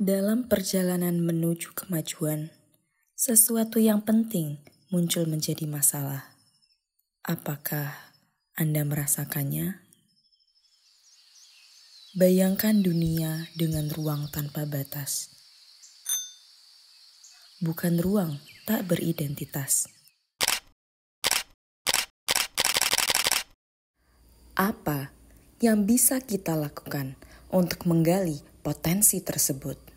Dalam perjalanan menuju kemajuan, sesuatu yang penting muncul menjadi masalah. Apakah Anda merasakannya? Bayangkan dunia dengan ruang tanpa batas, bukan ruang tak beridentitas. Apa yang bisa kita lakukan untuk menggali potensi tersebut?